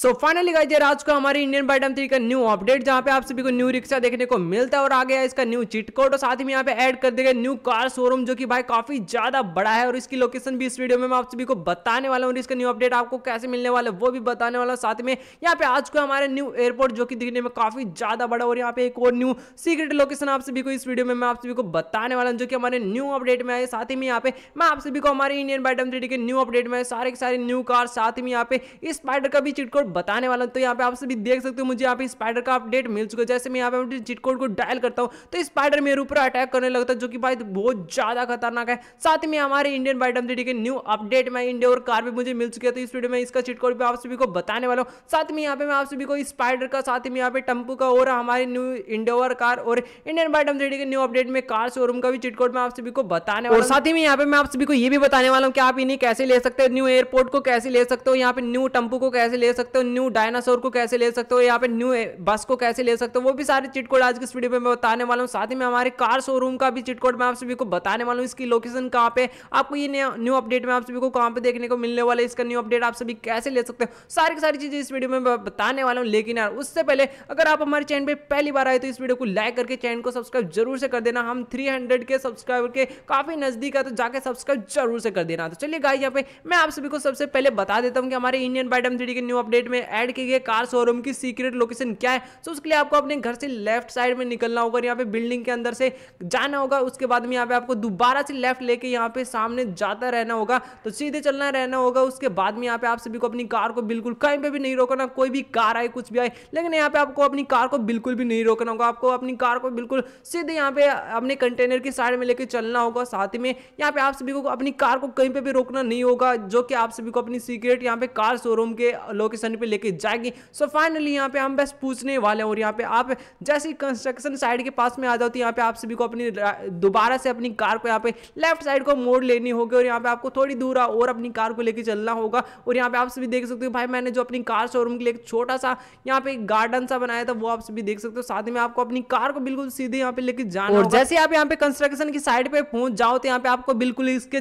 so finally guys आज का हमारी इंडियन बाइटम थ्री का न्यू अपडेट जहां पे आप सभी को न्यू रिक्शा देखने को मिलता है और आ गया इसका न्यू चिट कोड और साथ ही में यहाँ पे ऐड कर दिया न्यू कार शोरूम जो कि भाई काफी ज्यादा बड़ा है और इसकी लोकेशन भी इस वीडियो में मैं आप सभी को बताने वाला हूँ और इसका न्यू अपडेट आपको कैसे मिलने वाला है वो भी बताने वाला हूँ साथ में यहाँ पे आज का हमारे न्यू एयरपोर्ट जो कि दिखने में काफी ज्यादा बड़ा और यहाँ पे एक और न्यू सीक्रेट लोकेशन आप सभी को इस वीडियो में मैं आप सभी को बताने वाला हूँ जो कि हमारे न्यू अपडेट में आए साथ ही में यहाँ पे मैं आप सभी को हमारे इंडियन बाइटम थ्री के न्यू अपडेट में सारे सारे न्यू कार साथ ही यहाँ पे इस स्पाइडर का भी चिटकोड और बताने वाला हूँ तो यहाँ पे आप सभी देख सकते हो मुझे यहाँ पे स्पाइडर का अपडेट मिल चुका है जैसे मैं यहाँ पे अपने चिट कोड को डायल करता हूँ तो स्पाइडर मेरे ऊपर अटैक करने लगता है जो कि भाई बहुत ज़्यादा खतरनाक है साथ में हमारे इंडियन बाइटम थ्री के न्यू अपडेट में इंडिया और कार भी मुझे मिल चुकी है तो इस वीडियो में इसका चिट कोड भी आप सभी को बताने वाला हूँ साथ में यहाँ पे मैं आप सभी को स्पाइडर का साथ में यहाँ पे टम्पू का और हमारे न्यू इंडोवर कार और इंडियन बाइटम थ्री के न्यू अपडेट में कार शोरूम का भी चिटकोड में आप सभी को बताने और साथ ही में यहाँ पे मैं आप सभी को ये भी बताने वाला हूँ कि आप इन्हें कैसे ले सकते हैं न्यू एयरपोर्ट को कैसे ले सकते हो यहाँ पे न्यू टम्पू को कैसे ले सकते सकते हो न्यू डायनासोर को कैसे ले सकते हो यहाँ पे न्यू बस को कैसे ले सकते हो वो भी सारे चिट कोड आज की इस वीडियो में मैं बताने वाला हूँ साथ ही में हमारे कार शोरूम का भी चिट कोड मैं आप सभी को बताने वाला हूँ इसकी लोकेशन कहाँ पे आपको ये न्यू अपडेट में आप सभी को कहाँ पे देखने को मिलने वाला है इसका न्यू अपडेट आप सभी कैसे ले सकते हो सारी की सारी चीज़ें इस वीडियो में बताने वाला हूँ लेकिन यार उससे पहले अगर आप हमारे चैनल पर पहली बार आए तो इस वीडियो को लाइक करके चैनल को सब्सक्राइब जरूर से कर देना हम थ्री के सब्सक्राइबर के काफ़ी नज़दीक है तो जाकर सब्सक्राइब जरूर से कर देना तो चलिए गाय यहाँ पे मैं आप सभी को सबसे पहले बता देता हूँ कि हमारे इंडियन बाइडम थ्री के न्यू अपडेट अपडेट में ऐड की गई कार शोरूम की सीक्रेट लोकेशन क्या है सो उसके लिए आपको अपने घर से लेफ्ट साइड में निकलना होगा यहाँ पे बिल्डिंग के अंदर से जाना होगा उसके बाद में यहाँ पे आपको दोबारा से लेफ्ट लेके यहाँ पे सामने जाता रहना होगा तो सीधे चलना रहना होगा उसके बाद में यहाँ पे आप सभी को अपनी कार को बिल्कुल कहीं पर भी नहीं रोकना कोई भी कार आए कुछ भी आए लेकिन यहाँ पे आपको अपनी कार को बिल्कुल भी नहीं रोकना होगा आपको अपनी कार को बिल्कुल सीधे यहाँ पे अपने कंटेनर की साइड में लेके चलना होगा साथ में यहाँ पे आप सभी को अपनी कार को कहीं पर भी रोकना नहीं होगा जो कि आप सभी को अपनी सीक्रेट यहाँ पे कार शोरूम के लोकेशन कंस्ट्रक्शन पे लेके जाएगी सो फाइनली यहाँ पे हम बस पूछने वाले और यहाँ पे आप जैसे ही कंस्ट्रक्शन साइड के पास में आ जाओ तो यहाँ पे आप सभी को अपनी दोबारा से अपनी कार को यहाँ पे लेफ्ट साइड को मोड़ लेनी होगी और यहाँ पे आपको थोड़ी दूर और अपनी कार को लेकर चलना होगा और यहाँ पे आप सभी देख सकते हो भाई मैंने जो अपनी कार शोरूम के लिए छोटा सा यहाँ पे गार्डन सा बनाया था वो आप सभी देख सकते हो साथ में आपको अपनी कार को बिल्कुल सीधे यहाँ पे लेके जाना और जैसे आप यहाँ पे कंस्ट्रक्शन की साइड पे पहुंच जाओ तो यहाँ पे आपको बिल्कुल इसके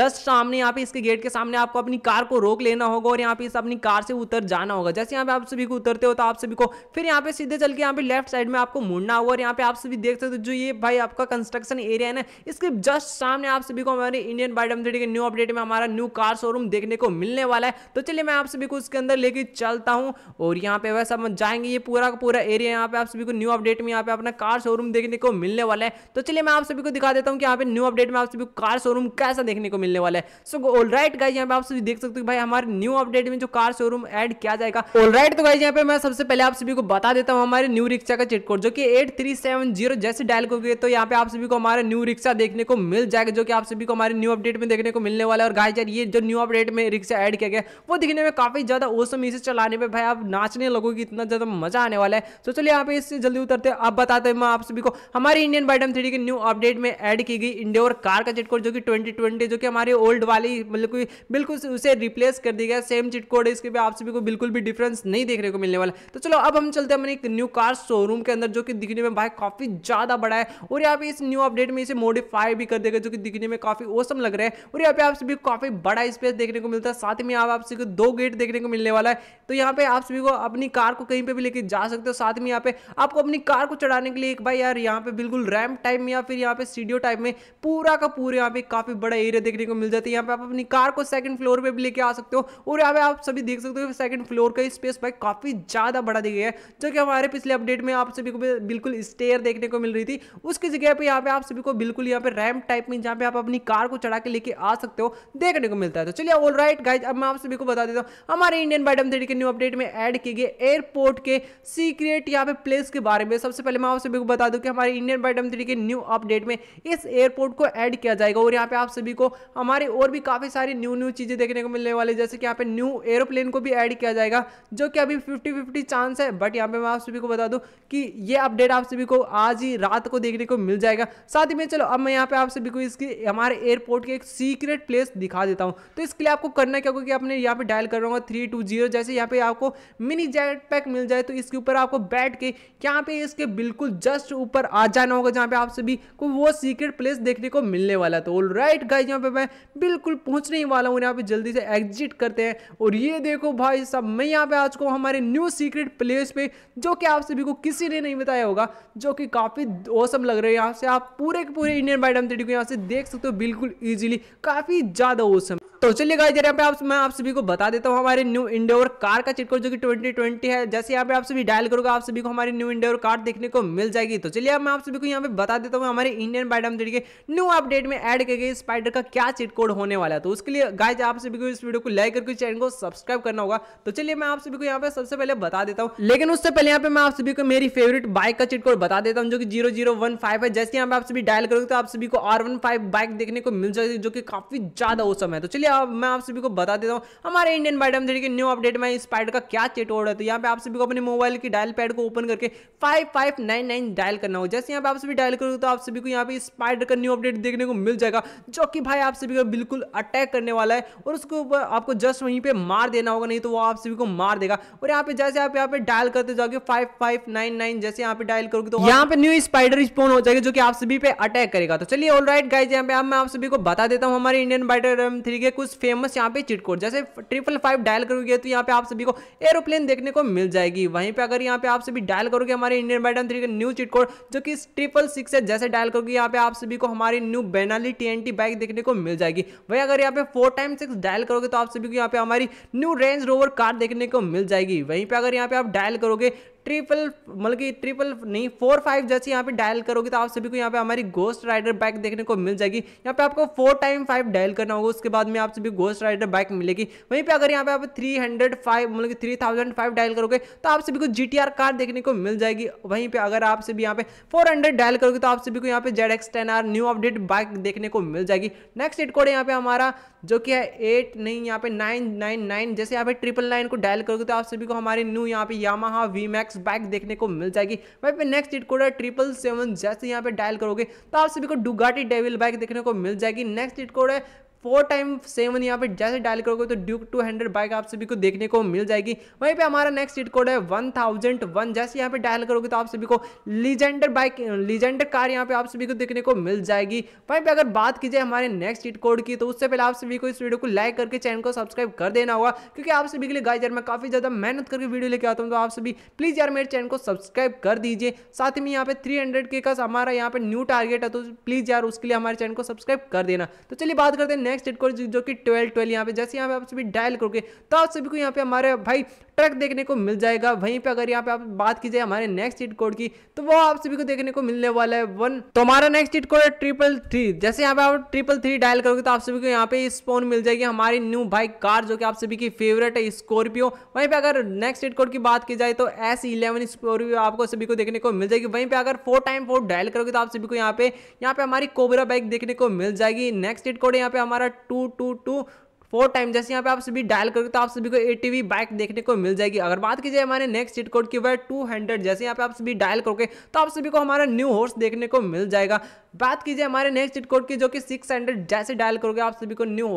जस्ट सामने यहाँ पे इसके गेट के सामने आपको अपनी कार को रोक लेना होगा और यहाँ पे इस अपनी कार से उतर जाना होगा जैसे यहाँ पे आप सभी को उतरते हो तो आप सभी को फिर यहाँ पे सीधे चल के यहाँ पे लेफ्ट साइड में आपको मुड़ना होगा और यहाँ पे आप सभी देख सकते हो जो ये भाई आपका कंस्ट्रक्शन एरिया है ना इसके जस्ट सामने आप सभी को हमारे इंडियन बाइट के न्यू अपडेट में हमारा न्यू कार शोरूम देखने को मिलने वाला है तो चलिए मैं आप सभी को उसके अंदर लेके चलता हूँ और यहाँ पे वैसे हम जाएंगे ये पूरा का पूरा एरिया यहाँ पे आप सभी को न्यू अपडेट में यहाँ पे अपना कार शोरूम देखने को मिलने वाला है तो चलिए मैं आप सभी को दिखा देता हूँ कि यहाँ पे न्यू अपडेट में आप सभी को कार शोरूम कैसा देखने को मिलने वाला है सो ऑल राइट गाइज यहाँ पे आप सभी देख सकते हो भाई हमारे न्यू अपडेट में जो कार शोरूम एड क्या जाएगा ऑल राइट तो गाइज यहाँ पे मैं सबसे पहले आप सभी को बता देता हूँ हमारे न्यू रिक्शा का चिट कोड जो कि एट थ्री सेवन जीरो जैसे डायल करोगे तो यहाँ पे आप सभी को हमारा न्यू रिक्शा देखने को मिल जाएगा जो कि आप सभी को हमारे न्यू अपडेट में देखने को मिलने वाला है और गाइज यार ये जो न्यू अपडेट में रिक्शा एड किया गया वो दिखने में काफी ज्यादा ओसम इसे चलाने में भाई आप नाचने लोगों की इतना ज्यादा मजा आने वाला है तो चलिए यहाँ पे इससे जल्दी उतरते अब बताते हैं मैं आप सभी को हमारे इंडियन बाइडम थ्री की न्यू अपडेट में एड की गई इंडिया और कार का चिटकोड जो कि ट्वेंटी ट्वेंटी जो कि हमारे ओल्ड वाली मतलब बिल्कुल उसे रिप्लेस कर दी गया सेम चिटकोड है इसके भी आप सभी को बिल्कुल भी डिफरेंस नहीं देखने को मिलने वाला तो चलो अब हम चलते हैं अपने एक न्यू कार शोरूम के अंदर जो कि दिखने में भाई काफ़ी ज़्यादा बड़ा है और यहाँ पे इस न्यू अपडेट में इसे मॉडिफाई भी कर देगा जो कि दिखने में काफ़ी ओसम लग रहा है और यहाँ पे आप सभी काफ़ी बड़ा स्पेस देखने को मिलता है साथ में आप सभी को दो गेट देखने को मिलने वाला है तो यहाँ पे आप सभी को अपनी कार को कहीं पर भी लेके जा सकते हो साथ में यहाँ पे आपको अपनी कार को चढ़ाने के लिए एक भाई यार यहाँ पे बिल्कुल रैम टाइप में या फिर यहाँ पे सीडियो टाइप में पूरा का पूरे यहाँ पे काफ़ी बड़ा एरिया देखने को मिल जाता है यहाँ पे आप अपनी कार को सेकंड फ्लोर पे भी लेके आ सकते हो और यहाँ पे आप सभी देख सकते हो सेकंड फ्लोर का स्पेस भाई काफ़ी ज़्यादा बढ़ा दी गई है जो कि हमारे पिछले अपडेट में आप सभी को बिल्कुल स्टेयर देखने को मिल रही थी उसकी जगह पर यहाँ पे आप सभी को बिल्कुल यहाँ पे रैम्प टाइप में जहाँ पे आप अपनी कार को चढ़ा के लेके आ सकते हो देखने को मिलता है तो चलिए ऑल राइट गाइज अब मैं आप सभी को बता देता हूँ हमारे इंडियन बाइडम थ्री के न्यू अपडेट में एड किए गए एयरपोर्ट के सीक्रेट यहाँ पे प्लेस के बारे में सबसे पहले मैं आप सभी को बता दूँ कि हमारे इंडियन बाइडम थ्री के न्यू अपडेट में इस एयरपोर्ट को ऐड किया जाएगा और यहाँ पे आप सभी को हमारे और भी काफ़ी सारी न्यू न्यू चीज़ें देखने को मिलने वाली जैसे कि यहाँ पे न्यू एरोप्लेन को भी ऐड किया जाएगा जो कि अभी फिफ्टी फिफ्टी चांस है बट यहाँ पे मैं आप सभी को बता दूँ कि ये अपडेट आप सभी को आज ही रात को देखने को मिल जाएगा साथ ही में चलो अब मैं यहाँ पे आप सभी को इसकी हमारे एयरपोर्ट के एक सीक्रेट प्लेस दिखा देता हूँ तो इसके लिए आपको करना क्या क्योंकि आपने यहाँ पे डायल कर रहा थ्री टू जीरो जैसे यहाँ पे आपको मिनी जैकेट पैक मिल जाए तो इसके ऊपर आपको बैठ के यहाँ पे इसके बिल्कुल जस्ट ऊपर आ जाना होगा जहाँ पे आप सभी को वो सीक्रेट प्लेस देखने को मिलने वाला तो ऑल राइट गाइज यहाँ पे मैं बिल्कुल पहुँचने ही वाला हूँ यहाँ पे जल्दी से एग्जिट करते हैं और ये देखो भाई सब मैं यहाँ पे आज को हमारे न्यू सीक्रेट प्लेस पे जो कि आप सभी को किसी ने नहीं बताया होगा जो कि काफ़ी औसम लग रहा है यहाँ से आप पूरे के पूरे इंडियन बाइडम थ्री को यहाँ से देख सकते हो बिल्कुल ईजिली काफ़ी ज़्यादा औसम तो चलिए गाइस यहाँ पे आप मैं आप सभी को बता देता हूँ हमारे न्यू इंडोर कार का चिटकोड जो कि 2020 है जैसे यहाँ पे आप सभी डायल करोगे आप सभी को हमारी न्यू इंडोर कार देखने को मिल जाएगी तो चलिए मैं आप सभी को यहाँ पे बता देता हूँ हमारे इंडियन बाइडम थ्री के न्यू अपडेट में एड किए गए स्पाइडर का क्या चिटकोड होने वाला है तो उसके लिए गाय आप सभी को इस वीडियो को लाइक करके चैनल को सब्सक्राइब करना होगा तो चलिए मैं आप सभी को यहाँ पे सबसे पहले बता देता हूँ लेकिन उससे पहले यहाँ पे मैं आप सभी को मेरी फेवरेट बाइक का चिटकोड बता देता हूँ जो कि जीरो है जैसे यहाँ पे आप सभी डायल करोगे तो आप सभी को आर बाइक देखने को मिल जाएगी जो कि काफी ज्यादा औसम है तो चलिए अब मैं आप सभी को बता देता हूँ हमारे इंडियन बाइडम थ्री के न्यू अपडेट में इस पैड का क्या चेट ऑर्डर तो यहाँ पे आप सभी को अपने मोबाइल की डायल पैड को ओपन करके five five nine nine dial करना हो जैसे यहाँ पे आप सभी डायल करोगे तो आप सभी को यहाँ पे इस का न्यू अपडेट देखने को मिल जाएगा जो कि भाई आप सभी को बिल्कुल अटैक करने वाला है और उसके ऊपर आपको जस्ट वहीं पर मार देना होगा नहीं तो वो आप सभी को मार देगा और यहाँ पे जैसे आप यहाँ पे डायल करते जाओगे फाइव जैसे यहाँ पे डायल करोगे तो यहाँ पे न्यू स्पाइडर स्पोन हो जाएगा जो कि आप सभी पे अटैक करेगा तो चलिए ऑल राइट गाइज यहाँ पे मैं आप सभी को बता देता हूँ हमारे इंडियन बाइडर थ्री के कुछ फेमस यहाँ पे चिटकोड जैसे ट्रिपल फाइव डायल करोगे तो यहाँ पे आप सभी को एरोप्लेन देखने को मिल जाएगी वहीं पे अगर यहाँ पे आप सभी डायल करोगे हमारे इंडियन बैटन थ्री के न्यू चिटकोड जो कि ट्रिपल सिक्स है जैसे डायल करोगे यहाँ पे आप सभी को हमारी न्यू बेनाली टी बाइक देखने को मिल जाएगी वहीं अगर यहाँ पे फोर टाइम सिक्स डायल करोगे तो आप सभी को यहाँ पे हमारी न्यू रेंज रोवर कार देखने को मिल जाएगी वहीं पर अगर यहाँ पे आप डायल करोगे ट्रिपल मतलब कि ट्रिपल नहीं फोर फाइव जैसे यहाँ पे डायल करोगे तो आप सभी को यहाँ पे हमारी गोस्ट राइडर बाइक देखने को मिल जाएगी यहाँ पे आपको फोर टाइम फाइव डायल करना होगा उसके बाद में आप सभी गोस्ट राइडर बाइक मिलेगी वहीं पे अगर यहाँ पे आप थ्री हंड्रेड फाइव मतलब कि थ्री थाउजेंड फाइव डायल करोगे तो आप सभी को जी कार देखने को मिल जाएगी वहीं पर अगर आप सभी यहाँ पे फोर हंड्रेड डायल करोगे तो आप सभी को यहाँ पे Z X ten R new update bike देखने को मिल जाएगी नेक्स्ट एड कोड यहाँ पे हमारा जो कि है एट नहीं यहाँ पे नाइन नाइन नाइन जैसे यहाँ पे ट्रिपल नाइन को डायल करोगे तो आप सभी को हमारी न्यू यहाँ पे यामा वी मैक्स बाइक देखने को मिल जाएगी वहीं पे नेक्स्ट इट कोड है ट्रिपल सेवन जैसे यहाँ पे डायल करोगे तो आप सभी को डुगाटी डेविल बाइक देखने को मिल जाएगी नेक्स्ट इट कोड है फोर टाइम सेवन यहाँ पे जैसे डायल करोगे तो ड्यूक टू हंड्रेड बाइक आप सभी को देखने को मिल जाएगी वहीं पे हमारा नेक्स्ट हिट कोड है वन थाउजेंड वन जैसे यहाँ पे डायल करोगे तो आप सभी को लीजेंडर बाइक लीजेंडर कार यहाँ पे आप सभी को देखने को मिल जाएगी वहीं पे अगर बात की जाए हमारे नेक्स्ट हिट कोड की तो उससे पहले आप सभी को इस वीडियो को लाइक करके चैनल को सब्सक्राइब कर देना होगा क्योंकि आप सभी के लिए गाइज यार मैं काफी ज्यादा मेहनत करके वीडियो लेके आता हूँ तो आप सभी प्लीज यार मेरे चैनल को सब्सक्राइब कर दीजिए साथ ही में यहाँ पे थ्री हंड्रेड के का हमारा यहाँ पे न्यू टारगेट है तो प्लीज यार उसके लिए हमारे चैनल को सब्सक्राइब कर देना तो चलिए बात करते हैं नेक्स्ट एड कोड जो कि ट्वेल्व ट्वेल्व यहाँ पे जैसे यहाँ पे आप सभी डायल करोगे तो आप सभी को यहाँ पे हमारे भाई ट्रक देखने को मिल जाएगा वहीं पे अगर यहाँ पे आप बात की जाए हमारे नेक्स्ट हिट कोड की तो वो आप सभी को देखने को मिलने वाला है वन तो हमारा नेक्स्ट हिट कोड है ट्रिपल थ्री जैसे यहाँ पे आप ट्रिपल थ्री डायल करोगे तो आप सभी को यहाँ पे स्पोन मिल जाएगी हमारी न्यू बाइक कार जो कि आप सभी की फेवरेट है स्कॉर्पियो वहीं पर अगर नेक्स्ट हिट कोड की बात की जाए तो एस इलेवन स्कॉर्पियो आपको सभी को देखने को मिल जाएगी वहीं पर अगर फोर टाइम फोर डायल करोगे तो आप सभी को यहाँ पे यहाँ पे हमारी कोबरा बाइक देखने को मिल जाएगी नेक्स्ट हिट कोड यहाँ पे हमारा हमारा two two two four time जैसे यहाँ पे आप सभी डायल करोगे तो आप सभी को ए बाइक देखने को मिल जाएगी अगर बात की जाए हमारे नेक्स्ट सीट कोड की वह टू जैसे यहाँ पे आप सभी डायल करोगे तो आप सभी को हमारा न्यू हॉर्स देखने को मिल जाएगा बात कीजिए हमारे नेक्स्ट सीट कोड की जो कि सिक्स जैसे डायल करोगे आप सभी को न्यू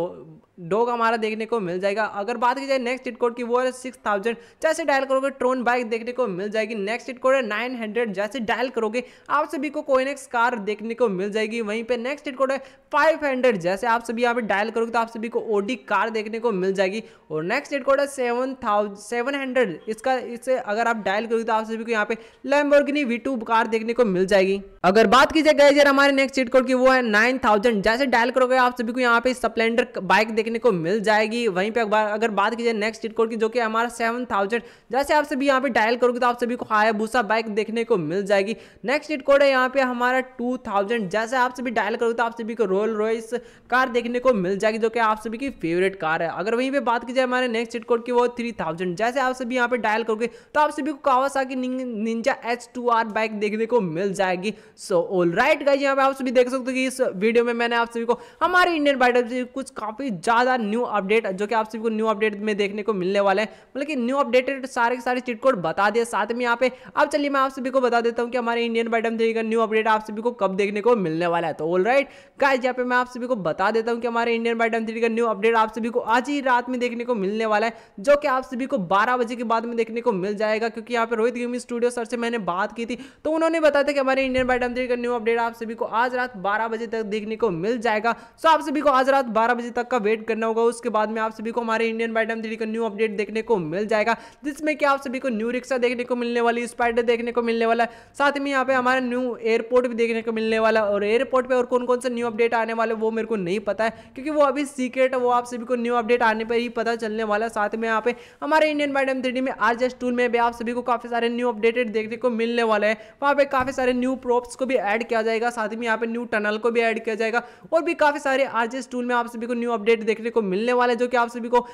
डॉग हमारा देखने को मिल जाएगा अगर बात की जाए नेक्स्ट सीट कोड की वो है सिक्स थाउजेंड जैसे डायल करोगे ट्रोन बाइक देखने को मिल जाएगी नेक्स्ट सीट कोड है नाइन हंड्रेड जैसे डायल करोगे आप सभी को कोइनेक्स कार देखने को मिल जाएगी वहीं पे नेक्स्ट सीट कोड है फाइव हंड्रेड जैसे आप सभी यहाँ पे डायल करोगे तो आप सभी को ओडी कार देखने को मिल जाएगी और नेक्स्ट हेड कोड है सेवन थाउजेंड सेवन हंड्रेड इसका इससे अगर आप डायल करोगे तो आप सभी को यहाँ पे लैम्बोर्गिनी वी टू कार देखने को मिल जाएगी अगर बात की जाए गैजर हमारे नेक्स्ट हेड कोड की वो है नाइन थाउजेंड जैसे डायल करोगे आप सभी को यहाँ पे स्प्लेंडर बाइक देखने को मिल जाएगी वहीं पर अगर बात की जाए नेक्स्ट हेड कोड की जो कि हमारा सेवन थाउजेंड जैसे आप सभी यहाँ पे डायल करोगे तो आप सभी को हाया भूसा बाइक देखने को मिल जाएगी नेक्स्ट हेड कोड है यहाँ पे हमारा टू थाउजेंड जैसे आप सभी डायल करोगे तो आप सभी को रोयल रॉयस कार देखने को मिल जाएगी जो कि आप सभी की फेवरेट कार है अगर वहीं पे बात की जाए हमारे नेक्स्ट चिट कोड की वो थ्री थाउजेंड जैसे आप सभी यहाँ पे डायल करोगे तो आप सभी को Kawasaki Ninja H two R bike देखने को मिल जाएगी सो ऑल राइट गाइज यहाँ पे आप सभी देख सकते हो कि इस वीडियो में मैंने आप सभी को हमारे इंडियन बाइक से कुछ काफी ज्यादा न्यू अपडेट जो कि आप सभी को न्यू अपडेट में देखने को मिलने वाले हैं मतलब कि न्यू अपडेटेड सारे के सारे चिट कोड बता दिए साथ में यहाँ पे अब चलिए मैं आप सभी को बता देता हूँ कि हमारे इंडियन बाइडम थ्री का न्यू अपडेट आप सभी को कब देखने को मिलने वाला है तो ऑल राइट गाइज यहाँ पे मैं आप सभी को बता देता हूँ कि हमारे इंडियन बाइडम थ्री का न्यू अपडेट आप सभी को आज ही रात में देखने को मिलने वाला है जो कि आप सभी को बारह बजे के बाद में देखने को मिल जाएगा क्योंकि यहाँ पे रोहित गेमी स्टूडियो सर से मैंने बात की थी तो उन्होंने बताया था कि हमारे इंडियन बैटम का न्यू अपडेट आप सभी को आज रात बारह बजे तक देखने को मिल जाएगा सो आप सभी को आज रात बारह बजे तक का वेट करना होगा उसके बाद में आप सभी को हमारे इंडियन बैटम थ्री का न्यू अपडेट देखने को मिल जाएगा जिसमें कि आप सभी को न्यू रिक्शा देखने को मिलने वाली स्पाइडर देखने को मिलने वाला है साथ में यहाँ पे हमारा न्यू एयरपोर्ट भी देखने को मिलने वाला और एयरपोर्ट पे और कौन कौन सा न्यू अपडेट आने वाले वो मेरे को नहीं पता है क्योंकि वो अभी सीक्रेट है वो आप सभी को न्यू अपडेट आने पर ही पता चलने वाला साथ में यहाँ पे हमारे इंडियन मैडम थ्री में आर टूल में भी आप सभी को काफ़ी सारे न्यू अपडेटेड देखने को मिलने वाले हैं वहाँ पे काफ़ी सारे न्यू प्रोप्स को भी ऐड किया जाएगा साथ में यहाँ पे न्यू टनल को भी ऐड किया जाएगा और भी काफ़ी सारे आर टूल में आप सभी को न्यू अपडेट देखने को मिलने वाले जो कि आप सभी को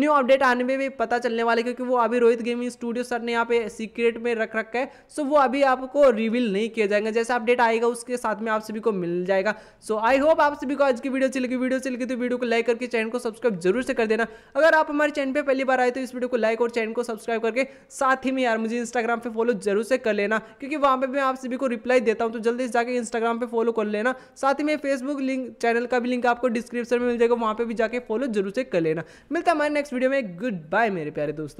न्यू अपडेट आने में भी पता चलने वाले क्योंकि वो अभी रोहित गेमिंग स्टूडियो सर ने यहाँ पे सीक्रेट में रख रखा है सो वो अभी आपको रिविल नहीं किया जाएगा जैसे अपडेट आएगा उसके साथ में आप सभी को मिल जाएगा सो आई होप आप सभी को आज की वीडियो चलेगी वीडियो चलेगी तो वीडियो को लाइक करके चैनल को सब्सक्राइब जरूर से कर देना अगर आप हमारे चैनल पर पहली बार आए तो इस वीडियो को लाइक और चैनल को सब्सक्राइब करके साथ ही में यार मुझे इंस्टाग्राम पर फॉलो जरूर से कर लेना क्योंकि वहाँ पर मैं आप सभी को रिप्लाई देता हूँ तो जल्दी से जाकर इंस्टाग्राम पर फॉलो कर लेना साथ ही में फेसबुक लिंक चैनल का भी लिंक आपको डिस्क्रिप्शन में मिल जाएगा वहाँ पर भी जाकर फॉलो जरूर से कर लेना मिलता है हमारे नेक्स्ट वीडियो में गुड बाय मेरे प्यारे दोस्तों